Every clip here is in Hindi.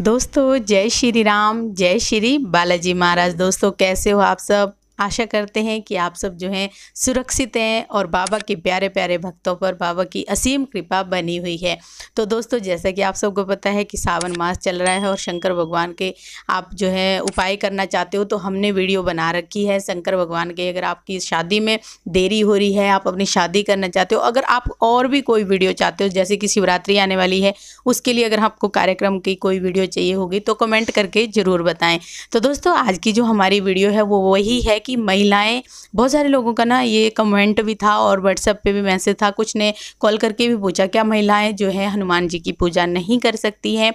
दोस्तों जय श्री राम जय श्री बालाजी महाराज दोस्तों कैसे हो आप सब आशा करते हैं कि आप सब जो हैं सुरक्षित हैं और बाबा के प्यारे प्यारे भक्तों पर बाबा की असीम कृपा बनी हुई है तो दोस्तों जैसा कि आप सबको पता है कि सावन मास चल रहा है और शंकर भगवान के आप जो है उपाय करना चाहते हो तो हमने वीडियो बना रखी है शंकर भगवान के अगर आपकी शादी में देरी हो रही है आप अपनी शादी करना चाहते हो अगर आप और भी कोई वीडियो चाहते हो जैसे कि शिवरात्रि आने वाली है उसके लिए अगर आपको कार्यक्रम की कोई वीडियो चाहिए होगी तो कमेंट करके ज़रूर बताएँ तो दोस्तों आज की जो हमारी वीडियो है वो वही है कि महिलाएं बहुत सारे लोगों का ना ये कमेंट भी था और व्हाट्सएप पे भी मैसेज था कुछ ने कॉल करके भी पूछा क्या महिलाएं जो है हनुमान जी की पूजा नहीं कर सकती हैं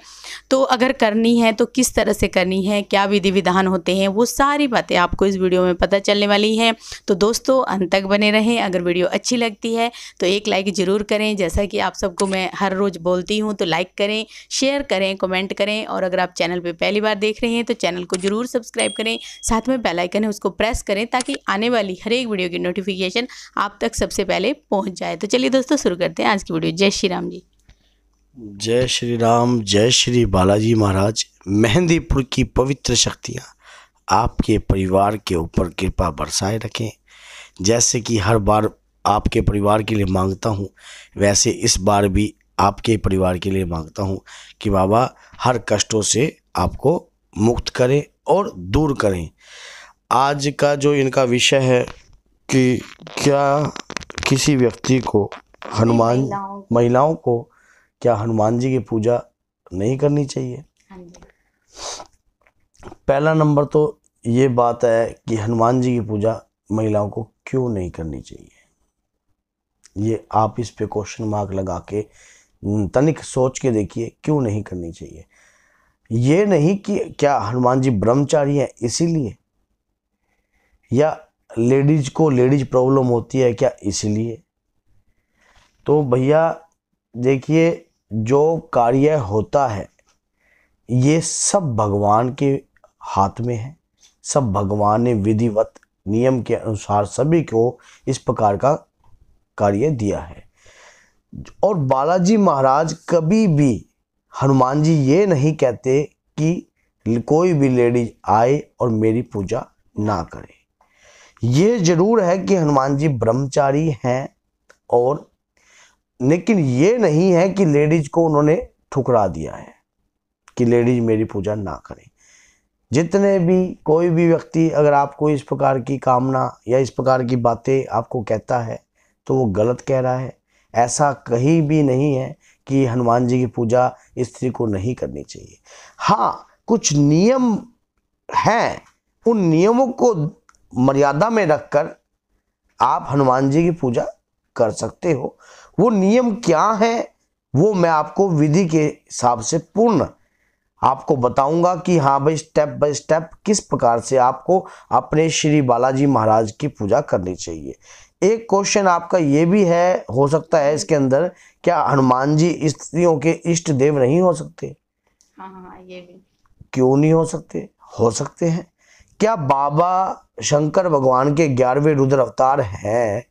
तो अगर करनी है तो किस तरह से करनी है क्या विधि विधान होते हैं वो सारी बातें आपको इस वीडियो में पता चलने वाली हैं तो दोस्तों अंत तक बने रहें अगर वीडियो अच्छी लगती है तो एक लाइक ज़रूर करें जैसा कि आप सबको मैं हर रोज़ बोलती हूँ तो लाइक करें शेयर करें कमेंट करें और अगर आप चैनल पर पहली बार देख रहे हैं तो चैनल को ज़रूर सब्सक्राइब करें साथ में आइकन है उसको प्रेस प्रेस करें ताकि आने वाली हर एक वीडियो की नोटिफिकेशन आप तक सबसे पहले पहुंच जाए तो चलिए दोस्तों शुरू करते हैं आज की वीडियो जय श्री राम जी जय श्री राम जय श्री बालाजी महाराज मेहंदीपुर की पवित्र शक्तियाँ आपके परिवार के ऊपर कृपा बरसाए रखें जैसे कि हर बार आपके परिवार के लिए मांगता हूँ वैसे इस बार भी आपके परिवार के लिए मांगता हूँ कि बाबा हर कष्टों से आपको मुक्त करें और दूर करें आज का जो इनका विषय है कि क्या किसी व्यक्ति को हनुमान महिलाओं को क्या हनुमान जी की पूजा नहीं करनी चाहिए हाँ पहला नंबर तो ये बात है कि हनुमान जी की पूजा महिलाओं को क्यों नहीं करनी चाहिए ये आप इस पे क्वेश्चन मार्क लगा के तनिक सोच के देखिए क्यों नहीं करनी चाहिए ये नहीं कि क्या हनुमान जी ब्रह्मचारी हैं इसीलिए या लेडीज को लेडीज प्रॉब्लम होती है क्या इसलिए तो भैया देखिए जो कार्य होता है ये सब भगवान के हाथ में है सब भगवान ने विधिवत नियम के अनुसार सभी को इस प्रकार का कार्य दिया है और बालाजी महाराज कभी भी हनुमान जी ये नहीं कहते कि कोई भी लेडीज आए और मेरी पूजा ना करे ये जरूर है कि हनुमान जी ब्रह्मचारी हैं और लेकिन ये नहीं है कि लेडीज को उन्होंने ठुकरा दिया है कि लेडीज मेरी पूजा ना करें जितने भी कोई भी व्यक्ति अगर आपको इस प्रकार की कामना या इस प्रकार की बातें आपको कहता है तो वो गलत कह रहा है ऐसा कहीं भी नहीं है कि हनुमान जी की पूजा स्त्री को नहीं करनी चाहिए हाँ कुछ नियम हैं उन नियमों को मर्यादा में रखकर आप हनुमान जी की पूजा कर सकते हो वो नियम क्या है वो मैं आपको विधि के हिसाब से पूर्ण आपको बताऊंगा कि हाँ भाई स्टेप बाय स्टेप किस प्रकार से आपको अपने श्री बालाजी महाराज की पूजा करनी चाहिए एक क्वेश्चन आपका ये भी है हो सकता है इसके अंदर क्या हनुमान जी स्त्रियों के इष्ट देव नहीं हो सकते हाँ, हाँ, ये भी क्यों नहीं हो सकते हो सकते हैं क्या बाबा शंकर भगवान के ग्यारहवें रुद्र अवतार हैं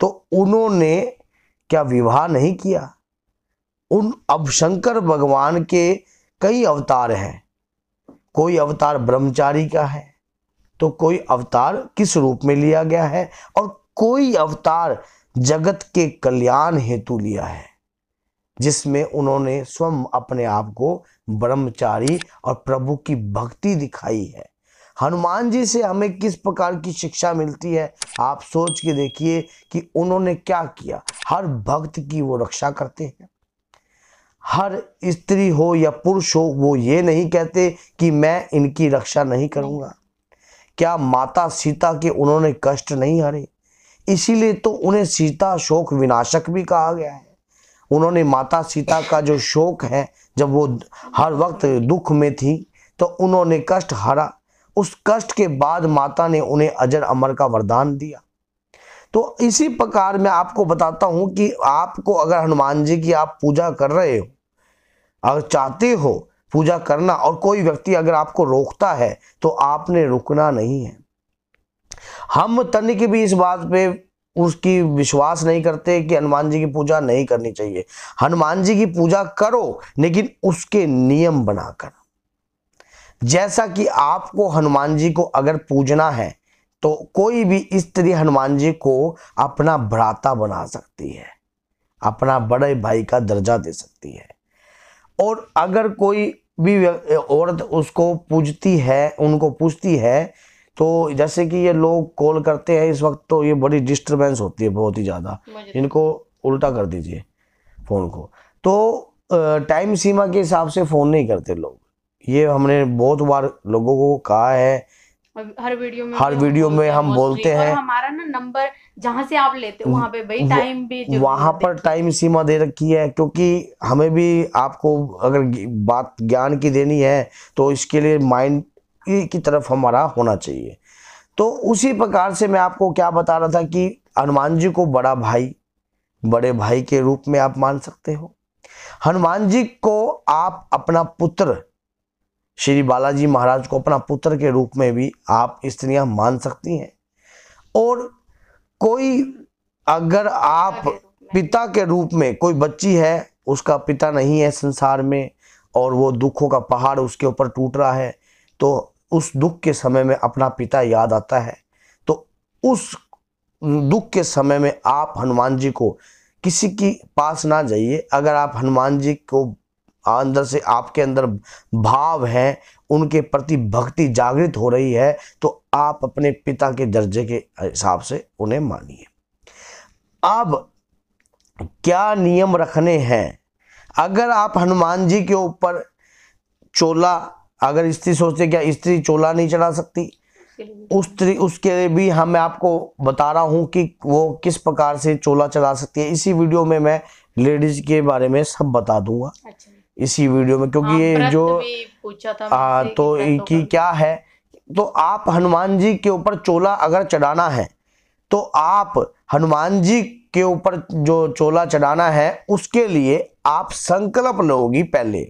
तो उन्होंने क्या विवाह नहीं किया उन अब शंकर भगवान के कई अवतार हैं कोई अवतार ब्रह्मचारी का है तो कोई अवतार किस रूप में लिया गया है और कोई अवतार जगत के कल्याण हेतु लिया है जिसमें उन्होंने स्वयं अपने आप को ब्रह्मचारी और प्रभु की भक्ति दिखाई है हनुमान जी से हमें किस प्रकार की शिक्षा मिलती है आप सोच के देखिए कि उन्होंने क्या किया हर भक्त की वो रक्षा करते हैं हर स्त्री हो या पुरुष हो वो ये नहीं कहते कि मैं इनकी रक्षा नहीं करूँगा क्या माता सीता के उन्होंने कष्ट नहीं हरे इसीलिए तो उन्हें सीता शोक विनाशक भी कहा गया है उन्होंने माता सीता का जो शोक है जब वो हर वक्त दुख में थी तो उन्होंने कष्ट हरा उस कष्ट के बाद माता ने उन्हें अजर अमर का वरदान दिया तो इसी प्रकार मैं आपको बताता हूं कि आपको अगर हनुमान जी की आप पूजा कर रहे हो अगर चाहते हो पूजा करना और कोई व्यक्ति अगर आपको रोकता है तो आपने रुकना नहीं है हम तनिक भी इस बात पे उसकी विश्वास नहीं करते कि हनुमान जी की पूजा नहीं करनी चाहिए हनुमान जी की पूजा करो लेकिन उसके नियम बनाकर जैसा कि आपको हनुमान जी को अगर पूजना है तो कोई भी स्त्री हनुमान जी को अपना भ्राता बना सकती है अपना बड़े भाई का दर्जा दे सकती है और अगर कोई भी औरत उसको पूजती है उनको पूछती है तो जैसे कि ये लोग कॉल करते हैं इस वक्त तो ये बड़ी डिस्टरबेंस होती है बहुत ही ज़्यादा इनको उल्टा कर दीजिए फ़ोन को तो टाइम सीमा के हिसाब से फ़ोन नहीं करते लोग ये हमने बहुत बार लोगों को कहा है हर वीडियो में हर वीडियो में हम बोलते हैं हमारा ना नंबर जहाँ से आप लेते हो वहाँ पे भाई टाइम भी वहाँ पर टाइम सीमा दे रखी है क्योंकि हमें भी आपको अगर बात ज्ञान की देनी है तो इसके लिए माइंड की तरफ हमारा होना चाहिए तो उसी प्रकार से मैं आपको क्या बता रहा था कि हनुमान जी को बड़ा भाई बड़े भाई के रूप में आप मान सकते हो हनुमान जी को आप अपना पुत्र श्री बालाजी महाराज को अपना पुत्र के रूप में भी आप स्त्रियां मान सकती हैं और कोई अगर आप पिता के रूप में कोई बच्ची है उसका पिता नहीं है संसार में और वो दुखों का पहाड़ उसके ऊपर टूट रहा है तो उस दुख के समय में अपना पिता याद आता है तो उस दुख के समय में आप हनुमान जी को किसी के पास ना जाइए अगर आप हनुमान जी को अंदर से आपके अंदर भाव हैं उनके प्रति भक्ति जागृत हो रही है तो आप अपने पिता के दर्जे के हिसाब से उन्हें मानिए अब क्या नियम रखने हैं अगर आप हनुमान जी के ऊपर चोला अगर स्त्री सोचते क्या स्त्री चोला नहीं चढ़ा सकती उस स्त्री उसके लिए भी हम मैं आपको बता रहा हूँ कि वो किस प्रकार से चोला चला सकती है इसी वीडियो में मैं लेडीज के बारे में सब बता दूंगा अच्छा। इसी वीडियो में क्योंकि हाँ, ये जो पूछा था आ, तो इनकी क्या है तो आप हनुमान जी के ऊपर चोला अगर चढ़ाना है तो आप हनुमान जी के ऊपर जो चोला चढ़ाना है उसके लिए आप संकल्प लोगी पहले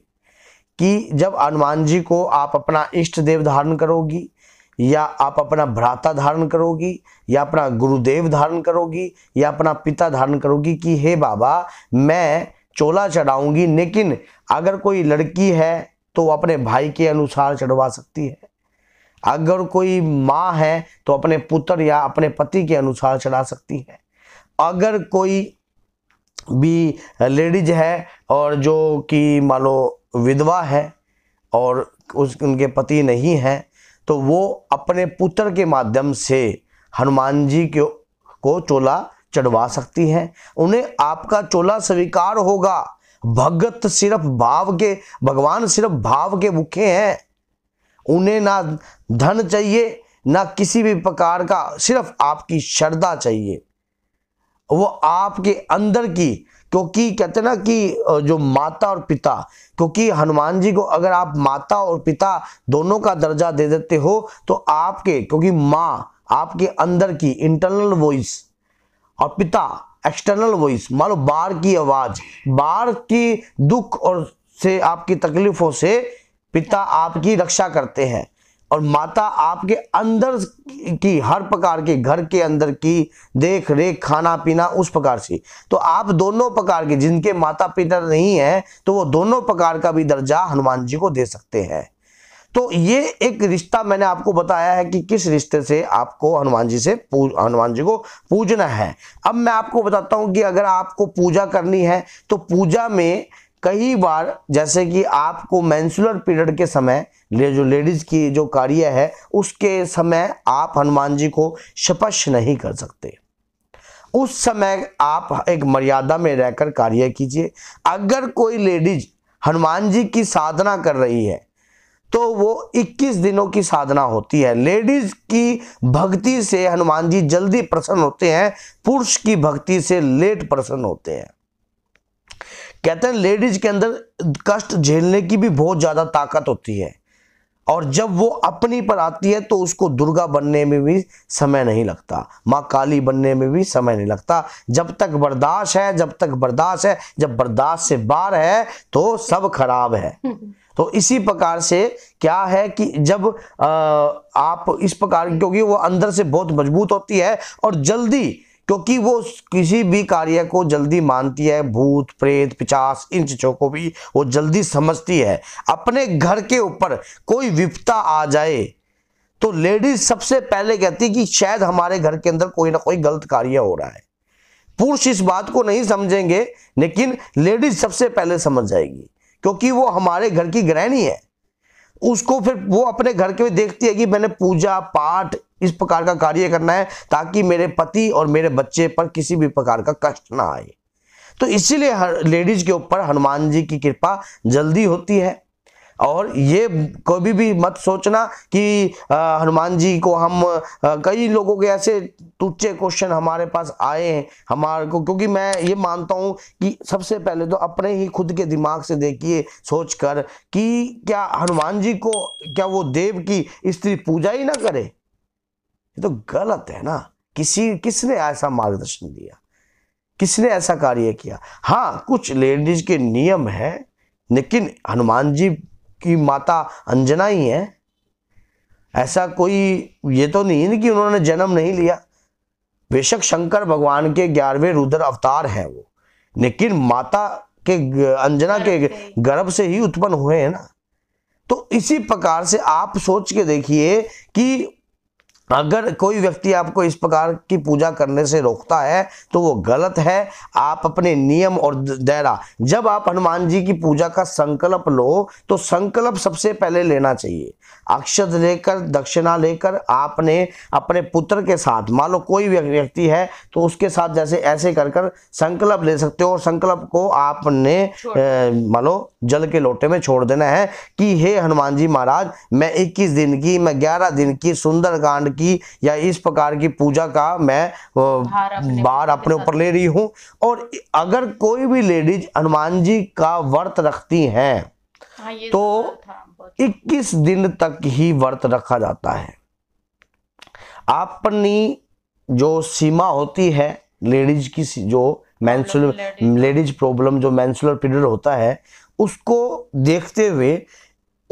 कि जब हनुमान जी को आप अपना इष्ट देव धारण करोगी या आप अपना भ्राता धारण करोगी या अपना गुरुदेव धारण करोगी या अपना पिता धारण करोगी कि हे बाबा मैं चोला चढ़ाऊंगी लेकिन अगर कोई लड़की है तो अपने भाई के अनुसार चढ़वा सकती है अगर कोई माँ है तो अपने पुत्र या अपने पति के अनुसार चढ़ा सकती है अगर कोई भी लेडीज है और जो कि मान लो विधवा है और उस उनके पति नहीं है तो वो अपने पुत्र के माध्यम से हनुमान जी के को चोला चढ़वा सकती हैं उन्हें आपका चोला स्वीकार होगा भगत सिर्फ भाव के भगवान सिर्फ भाव के भूखे हैं उन्हें ना धन चाहिए ना किसी भी प्रकार का सिर्फ आपकी श्रद्धा चाहिए वो आपके अंदर की क्योंकि कहते ना कि जो माता और पिता क्योंकि हनुमान जी को अगर आप माता और पिता दोनों का दर्जा दे देते हो तो आपके क्योंकि माँ आपके अंदर की इंटरनल वॉइस और पिता एक्सटर्नल वॉइस मानो बाहर की आवाज बाहर की दुख और से आपकी तकलीफों से पिता आपकी रक्षा करते हैं और माता आपके अंदर की हर प्रकार के घर के अंदर की देख रेख खाना पीना उस प्रकार से तो आप दोनों प्रकार के जिनके माता पिता नहीं है तो वो दोनों प्रकार का भी दर्जा हनुमान जी को दे सकते हैं तो ये एक रिश्ता मैंने आपको बताया है कि किस रिश्ते से आपको हनुमान जी से हनुमान जी को पूजना है अब मैं आपको बताता हूं कि अगर आपको पूजा करनी है तो पूजा में कई बार जैसे कि आपको मैंसुलर पीरियड के समय ले जो लेडीज की जो कार्य है उसके समय आप हनुमान जी को स्पर्श नहीं कर सकते उस समय आप एक मर्यादा में रहकर कार्य कीजिए अगर कोई लेडीज हनुमान जी की साधना कर रही है तो वो 21 दिनों की साधना होती है लेडीज की भक्ति से हनुमान जी जल्दी प्रसन्न होते हैं पुरुष की भक्ति से लेट प्रसन्न होते हैं कहते हैं लेडीज के अंदर कष्ट झेलने की भी बहुत ज्यादा ताकत होती है और जब वो अपनी पर आती है तो उसको दुर्गा बनने में भी समय नहीं लगता माँ काली बनने में भी समय नहीं लगता जब तक बर्दाश्त है जब तक बर्दाश्त है जब बर्दाश्त से बाहर है तो सब खराब है हम्म। तो इसी प्रकार से क्या है कि जब आ, आप इस प्रकार क्योंकि वो अंदर से बहुत मजबूत होती है और जल्दी क्योंकि वो किसी भी कार्य को जल्दी मानती है भूत प्रेत पिचास इन चीज़ों को भी वो जल्दी समझती है अपने घर के ऊपर कोई विपता आ जाए तो लेडीज सबसे पहले कहती है कि शायद हमारे घर के अंदर कोई ना कोई गलत कार्य हो रहा है पुरुष इस बात को नहीं समझेंगे लेकिन लेडीज सबसे पहले समझ जाएगी क्योंकि वो हमारे घर की गृहणी है उसको फिर वो अपने घर के देखती है कि मैंने पूजा पाठ इस प्रकार का कार्य करना है ताकि मेरे पति और मेरे बच्चे पर किसी भी प्रकार का कष्ट ना आए तो इसीलिए लेडीज के ऊपर हनुमान जी की कृपा जल्दी होती है और ये कभी भी मत सोचना कि हनुमान जी को हम कई लोगों के ऐसे तुच्छे क्वेश्चन हमारे पास आए हैं हमारे को क्योंकि मैं ये मानता हूँ कि सबसे पहले तो अपने ही खुद के दिमाग से देखिए सोचकर कि क्या हनुमान जी को क्या वो देव की स्त्री पूजा ही ना करे ये तो गलत है ना किसी किसने ऐसा मार्गदर्शन दिया किसने ऐसा कार्य किया हाँ कुछ लेडीज के नियम है लेकिन हनुमान जी की माता अंजना ही है ऐसा कोई ये तो नहीं कि उन्होंने जन्म नहीं लिया बेशक शंकर भगवान के ग्यारहवें रुद्र अवतार हैं वो लेकिन माता के अंजना के गर्भ से ही उत्पन्न हुए हैं ना तो इसी प्रकार से आप सोच के देखिए कि अगर कोई व्यक्ति आपको इस प्रकार की पूजा करने से रोकता है तो वो गलत है आप अपने नियम और दायरा जब आप हनुमान जी की पूजा का संकल्प लो तो संकल्प सबसे पहले लेना चाहिए अक्षत लेकर दक्षिणा लेकर आपने अपने पुत्र के साथ मान लो कोई व्यक्ति है तो उसके साथ जैसे ऐसे कर कर संकल्प ले सकते हो और संकल्प को आपने मान लो जल के लोटे में छोड़ देना है कि हे हनुमान जी महाराज मैं इक्कीस दिन की मैं ग्यारह दिन की सुंदरकांड की या इस प्रकार की पूजा का मैं बार अपने ऊपर ले रही हूं और अगर कोई भी लेडीज हनुमान जी का व्रत रखती हैं हाँ, तो 21 दिन तक ही व्रत रखा जाता है अपनी जो सीमा होती है लेडीज की जो मैंसुलर लेडीज प्रॉब्लम जो मैंसुलर पीरियड होता है उसको देखते हुए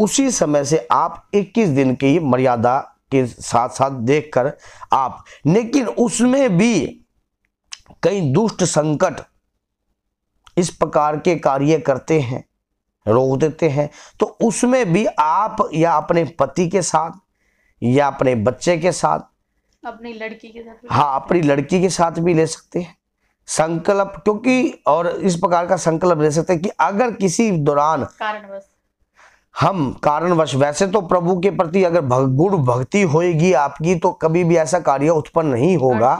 उसी समय से आप 21 दिन की मर्यादा के साथ साथ देखकर आप लेकिन उसमें भी कई दुष्ट संकट इस प्रकार के कार्य करते हैं रोक देते हैं तो उसमें भी आप या अपने पति के साथ या अपने बच्चे के साथ अपनी लड़की के साथ हाँ अपनी लड़की के साथ भी ले सकते हैं संकल्प क्योंकि और इस प्रकार का संकल्प ले सकते हैं कि अगर किसी दौरान कारणवश हम कारणवश वैसे तो प्रभु के प्रति अगर गुण भक्ति होएगी आपकी तो कभी भी ऐसा कार्य उत्पन्न नहीं होगा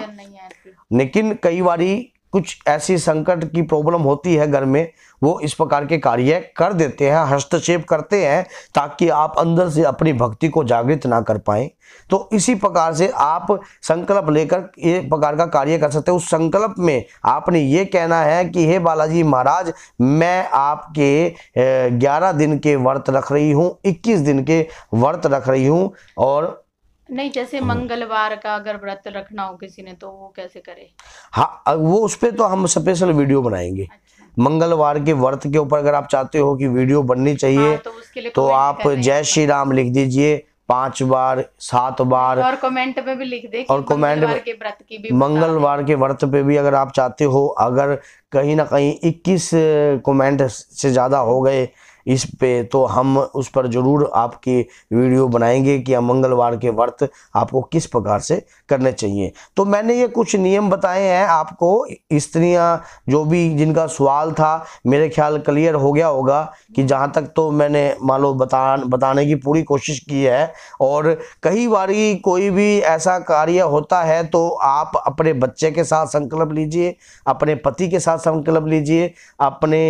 लेकिन कई बारी कुछ ऐसी संकट की प्रॉब्लम होती है घर में वो इस प्रकार के कार्य कर देते हैं हस्तक्षेप करते हैं ताकि आप अंदर से अपनी भक्ति को जागृत ना कर पाए तो इसी प्रकार से आप संकल्प लेकर ये प्रकार का कार्य कर सकते हैं उस संकल्प में आपने ये कहना है कि हे बालाजी महाराज मैं आपके ग्यारह दिन के व्रत रख रही हूँ इक्कीस दिन के व्रत रख रही हूँ और नहीं जैसे हाँ। मंगलवार का अगर व्रत रखना हो किसी ने तो वो कैसे करे हाँ वो उस पर तो हम स्पेशल वीडियो बनाएंगे अच्छा। मंगलवार के व्रत के ऊपर अगर आप चाहते हो कि वीडियो बननी चाहिए हाँ, तो, उसके लिए तो आप जय श्री राम लिख दीजिए पांच बार सात बार और कमेंट में भी लिख दे और कमेंट के व्रत की भी मंगलवार के व्रत पे भी अगर आप चाहते हो अगर कहीं ना कहीं 21 कमेंट से ज्यादा हो गए इस पे तो हम उस पर ज़रूर आपकी वीडियो बनाएंगे कि मंगलवार के व्रत आपको किस प्रकार से करने चाहिए तो मैंने ये कुछ नियम बताए हैं आपको स्त्रियाँ जो भी जिनका सवाल था मेरे ख्याल क्लियर हो गया होगा कि जहाँ तक तो मैंने मान लो बता बताने की पूरी कोशिश की है और कई बारी कोई भी ऐसा कार्य होता है तो आप अपने बच्चे के साथ संकल्प लीजिए अपने पति के साथ संकल्प लीजिए अपने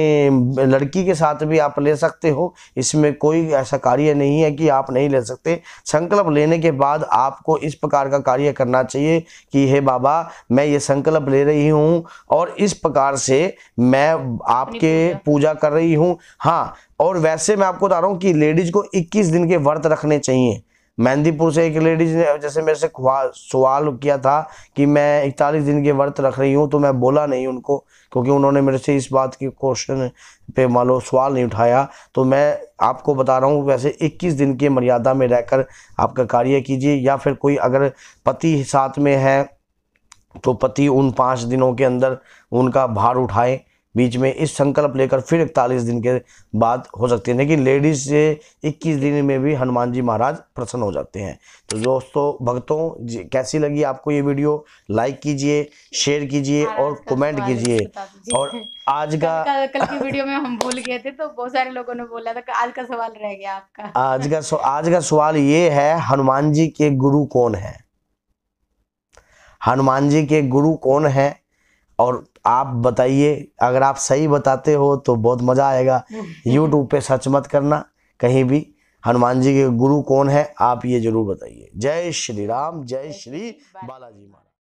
लड़की के साथ भी आप ले सकते सकते हो इसमें कोई ऐसा कार्य नहीं है कि आप नहीं ले सकते संकल्प लेने के बाद आपको इस प्रकार का कार्य करना चाहिए कि हे बाबा मैं ये संकल्प ले रही हूँ और इस प्रकार से मैं आपके पूजा कर रही हूँ हाँ और वैसे मैं आपको बता रहा हूँ कि लेडीज को 21 दिन के व्रत रखने चाहिए मेहंदीपुर से एक लेडीज ने जैसे मेरे से सवाल किया था कि मैं इकतालीस दिन के व्रत रख रही हूँ तो मैं बोला नहीं उनको क्योंकि उन्होंने मेरे से इस बात के क्वेश्चन पे मान लो सवाल नहीं उठाया तो मैं आपको बता रहा हूँ वैसे 21 दिन की मर्यादा में रहकर आपका कार्य कीजिए या फिर कोई अगर पति साथ में है तो पति उन पाँच दिनों के अंदर उनका भार उठाए बीच में इस संकल्प लेकर फिर इकतालीस दिन के बाद हो सकती है लेकिन लेडीज से इक्कीस दिन में भी हनुमान जी महाराज प्रसन्न हो जाते हैं तो दोस्तों भक्तों कैसी लगी आपको ये वीडियो लाइक कीजिए शेयर कीजिए हाँ, और कमेंट कीजिए और आज का कल, कल, कल की वीडियो में हम भूल गए थे तो बहुत सारे लोगों ने बोला था आज का सवाल रह गया आपका आज का आज का सवाल ये है हनुमान जी के गुरु कौन है हनुमान जी के गुरु कौन है और आप बताइए अगर आप सही बताते हो तो बहुत मज़ा आएगा यूट्यूब पे सर्च मत करना कहीं भी हनुमान जी के गुरु कौन है आप ये जरूर बताइए जय श्री राम जय श्री बालाजी माता